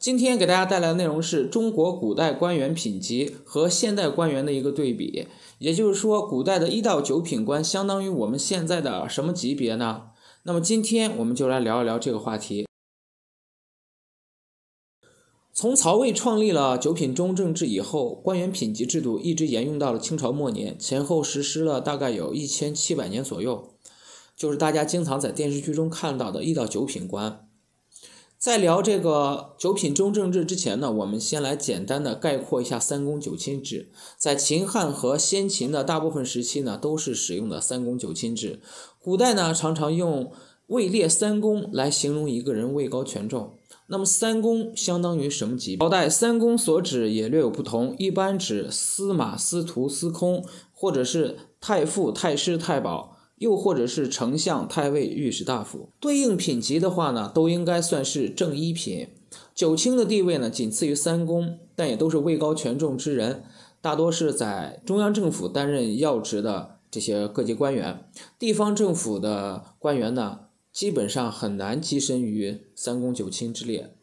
今天给大家带来的内容是中国古代官员品级和现代官员的一个对比，也就是说，古代的一到九品官相当于我们现在的什么级别呢？那么今天我们就来聊一聊这个话题。从曹魏创立了九品中正制以后，官员品级制度一直沿用到了清朝末年，前后实施了大概有一千七百年左右，就是大家经常在电视剧中看到的一到九品官。在聊这个九品中正制之前呢，我们先来简单的概括一下三公九卿制。在秦汉和先秦的大部分时期呢，都是使用的三公九卿制。古代呢，常常用位列三公来形容一个人位高权重。那么三公相当于什么级？朝代三公所指也略有不同，一般指司马、司徒、司空，或者是太傅、太师、太保。又或者是丞相、太尉、御史大夫，对应品级的话呢，都应该算是正一品。九卿的地位呢，仅次于三公，但也都是位高权重之人，大多是在中央政府担任要职的这些各级官员。地方政府的官员呢，基本上很难跻身于三公九卿之列。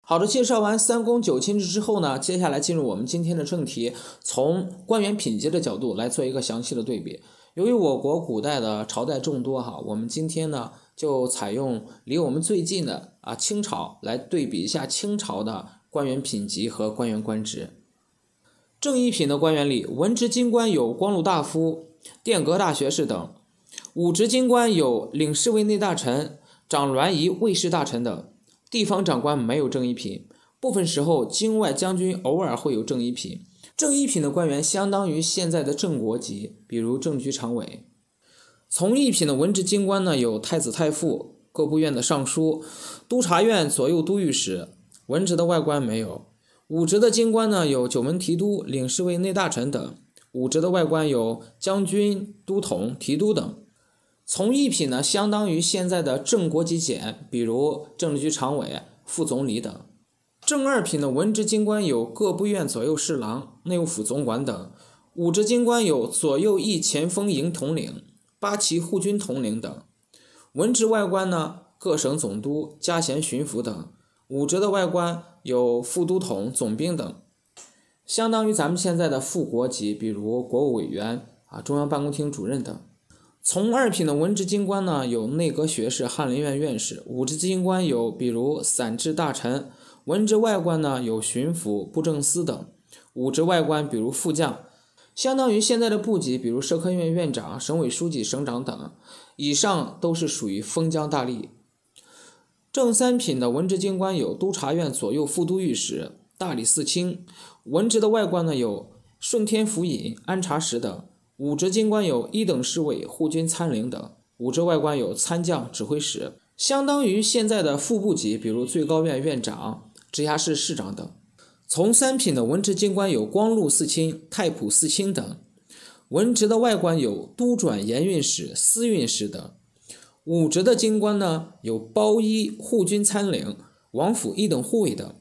好的，介绍完三公九卿制之后呢，接下来进入我们今天的正题，从官员品级的角度来做一个详细的对比。由于我国古代的朝代众多哈，我们今天呢就采用离我们最近的啊清朝来对比一下清朝的官员品级和官员官职。正一品的官员里，文职京官有光禄大夫、殿阁大学士等；武职金官有领侍卫内大臣、掌銮仪卫士大臣等。地方长官没有正一品，部分时候京外将军偶尔会有正一品。正一品的官员相当于现在的正国级，比如政局常委。从一品的文职京官呢，有太子太傅、各部院的尚书、督察院左右都御史；文职的外官没有。武职的京官呢，有九门提督、领侍卫内大臣等；武职的外官有将军、都统、提督等。从一品呢，相当于现在的正国级检，比如政治局常委、副总理等。正二品的文职京官有各部院左右侍郎、内务府总管等；武职京官有左右翼前锋营统领、八旗护军统领等。文职外官呢，各省总督、加衔巡抚等；武职的外官有副都统、总兵等，相当于咱们现在的副国级，比如国务委员啊、中央办公厅主任等。从二品的文职京官呢，有内阁学士、翰林院院士；武职京官有比如散秩大臣。文职外官呢有巡抚、布政司等，武职外官比如副将，相当于现在的部级，比如社科院院长、省委书记、省长等，以上都是属于封疆大吏。正三品的文职京官有督察院左右副都御史、大理寺卿，文职的外官呢有顺天府尹、安察使等，武职京官有一等侍卫、护军参领等，武职外官有参将、指挥使，相当于现在的副部级，比如最高院院长。直辖市市长等，从三品的文职京官有光禄寺卿、太仆寺卿等；文职的外官有督转盐运使、司运使等；武职的京官呢有包衣护军参领、王府一等护卫等；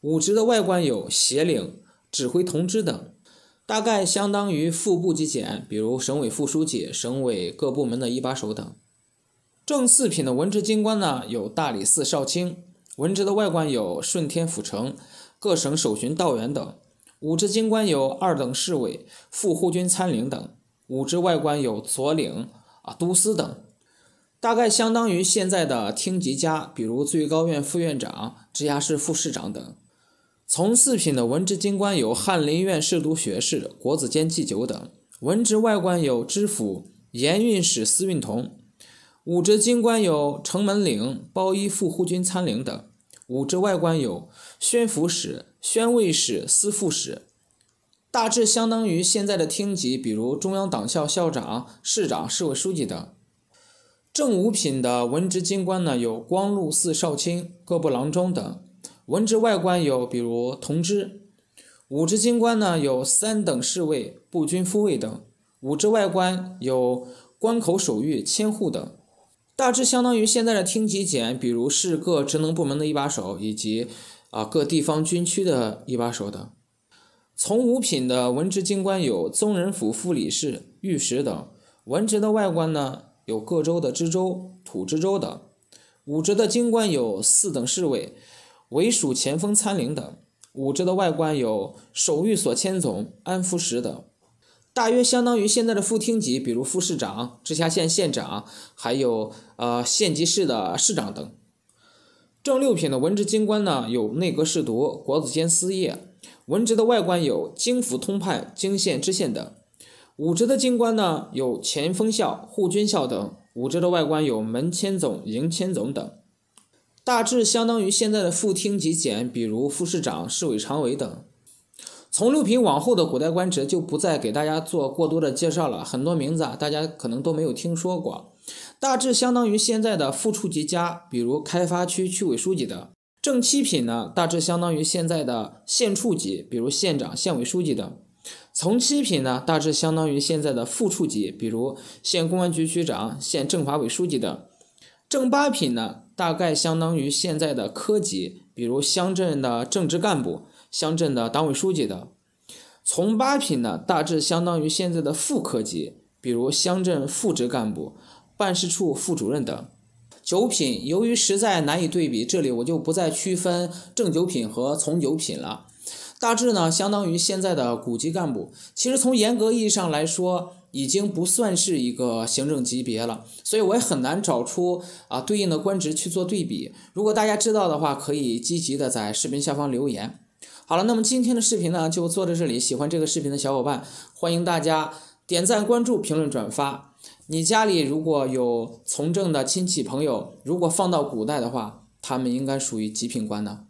武职的外官有协领、指挥同知等，大概相当于副部级检，比如省委副书记、省委各部门的一把手等。正四品的文职京官呢有大理寺少卿。文职的外官有顺天府丞、各省守巡道员等；武职京官有二等侍卫、副护军参领等；武职外官有左领、啊都司等，大概相当于现在的厅级家，比如最高院副院长、直辖市副市长等。从四品的文职京官有翰林院侍读学士、国子监祭酒等；文职外官有知府、盐运使司运同。武职京官有城门领、包衣副护军参领等，武职外官有宣抚使、宣慰使、司副使，大致相当于现在的厅级，比如中央党校校长、市长、市委书记等。正五品的文职京官呢有光禄寺少卿、各部郎中等，文职外官有比如同知。武职京官呢有三等侍卫、步军副卫等，武职外官有关口守御、千户等。大致相当于现在的厅级、检，比如是各职能部门的一把手，以及啊各地方军区的一把手等。从五品的文职京官有宗人府副理事、御史等；文职的外官呢有各州的知州、土知州等；武职的京官有四等侍卫、委署前锋参领等；武职的外官有守御所千总、安抚使等。大约相当于现在的副厅级，比如副市长、直辖县县长，还有呃县级市的市长等。正六品的文职京官呢，有内阁侍读、国子监司业；文职的外官有京府通判、京县知县等。武职的京官呢，有前锋校、护军校等；武职的外官有门千总、营千总等。大致相当于现在的副厅级简，比如副市长、市委常委等。从六品往后的古代官职就不再给大家做过多的介绍了，很多名字啊，大家可能都没有听说过。大致相当于现在的副处级，加比如开发区区委书记的。正七品呢，大致相当于现在的县处级，比如县长、县委书记等。从七品呢，大致相当于现在的副处级，比如县公安局局长、县政法委书记等。正八品呢，大概相当于现在的科级，比如乡镇的正职干部。乡镇的党委书记的，从八品呢，大致相当于现在的副科级，比如乡镇副职干部、办事处副主任等。九品，由于实在难以对比，这里我就不再区分正九品和从九品了，大致呢，相当于现在的股级干部。其实从严格意义上来说，已经不算是一个行政级别了，所以我也很难找出啊对应的官职去做对比。如果大家知道的话，可以积极的在视频下方留言。好了，那么今天的视频呢就做到这里。喜欢这个视频的小伙伴，欢迎大家点赞、关注、评论、转发。你家里如果有从政的亲戚朋友，如果放到古代的话，他们应该属于极品官呢？